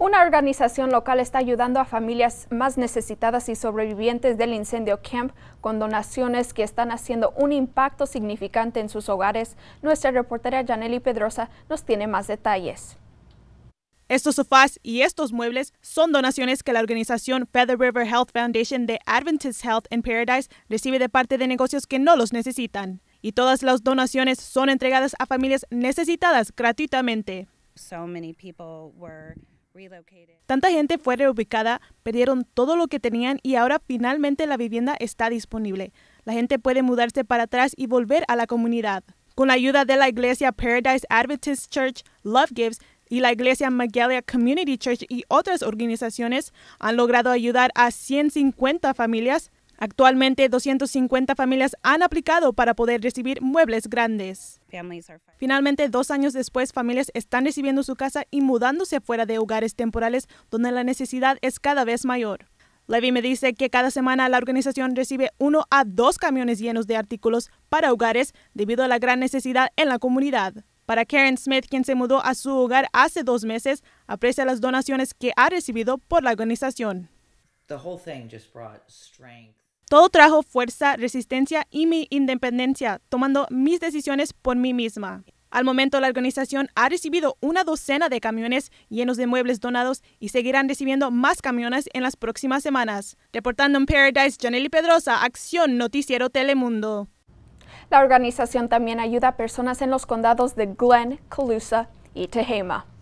Una organización local está ayudando a familias más necesitadas y sobrevivientes del incendio Camp con donaciones que están haciendo un impacto significante en sus hogares. Nuestra reportera Janely Pedrosa nos tiene más detalles. Estos sofás y estos muebles son donaciones que la organización Feather River Health Foundation de Adventist Health in Paradise recibe de parte de negocios que no los necesitan. Y todas las donaciones son entregadas a familias necesitadas gratuitamente. So many people Tanta gente fue reubicada, perdieron todo lo que tenían y ahora finalmente la vivienda está disponible. La gente puede mudarse para atrás y volver a la comunidad. Con la ayuda de la iglesia Paradise Adventist Church Love Gives y la iglesia Magalia Community Church y otras organizaciones han logrado ayudar a 150 familias Actualmente, 250 familias han aplicado para poder recibir muebles grandes. Finalmente, dos años después, familias están recibiendo su casa y mudándose fuera de hogares temporales donde la necesidad es cada vez mayor. Levy me dice que cada semana la organización recibe uno a dos camiones llenos de artículos para hogares debido a la gran necesidad en la comunidad. Para Karen Smith, quien se mudó a su hogar hace dos meses, aprecia las donaciones que ha recibido por la organización. Todo trajo fuerza, resistencia y mi independencia, tomando mis decisiones por mí misma. Al momento, la organización ha recibido una docena de camiones llenos de muebles donados y seguirán recibiendo más camiones en las próximas semanas. Reportando en Paradise, Janely Pedrosa, Acción Noticiero Telemundo. La organización también ayuda a personas en los condados de Glen, Colusa y Tehama.